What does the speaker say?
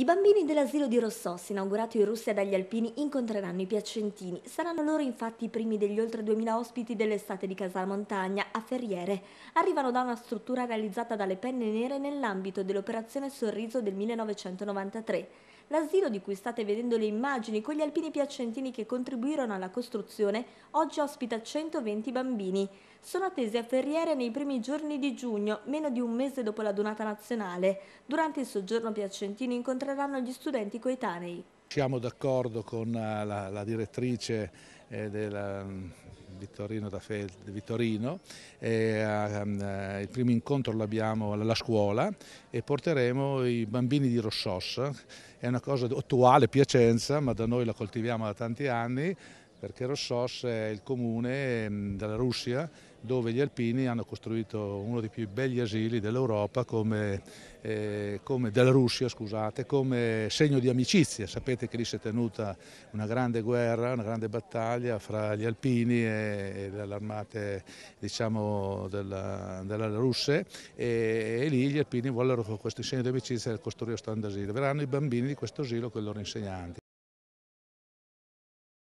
I bambini dell'asilo di Rossossi, inaugurato in Russia dagli alpini, incontreranno i piacentini. Saranno loro infatti i primi degli oltre 2000 ospiti dell'estate di Casalmontagna, a Ferriere. Arrivano da una struttura realizzata dalle penne nere nell'ambito dell'operazione Sorriso del 1993. L'asilo di cui state vedendo le immagini con gli alpini piacentini che contribuirono alla costruzione oggi ospita 120 bambini. Sono attesi a Ferriere nei primi giorni di giugno, meno di un mese dopo la donata nazionale. Durante il soggiorno piacentino incontreranno entreranno gli studenti coetanei. Siamo d'accordo con eh, la, la direttrice eh, della, Vittorino, ehm, da Fel, Vittorino e, um, il primo incontro l'abbiamo alla scuola e porteremo i bambini di Rossos, è una cosa attuale, Piacenza, ma da noi la coltiviamo da tanti anni, perché Rossos è il comune mm, della Russia dove gli alpini hanno costruito uno dei più belli asili dell'Europa come, eh, come, della Russia scusate, come segno di amicizia. Sapete che lì si è tenuta una grande guerra, una grande battaglia fra gli alpini e, e le armate diciamo, della, della Russia e, e, lì gli alpini vollero con questo segno di amicizia costruire questo asilo. Verranno i bambini di questo asilo con i loro insegnanti.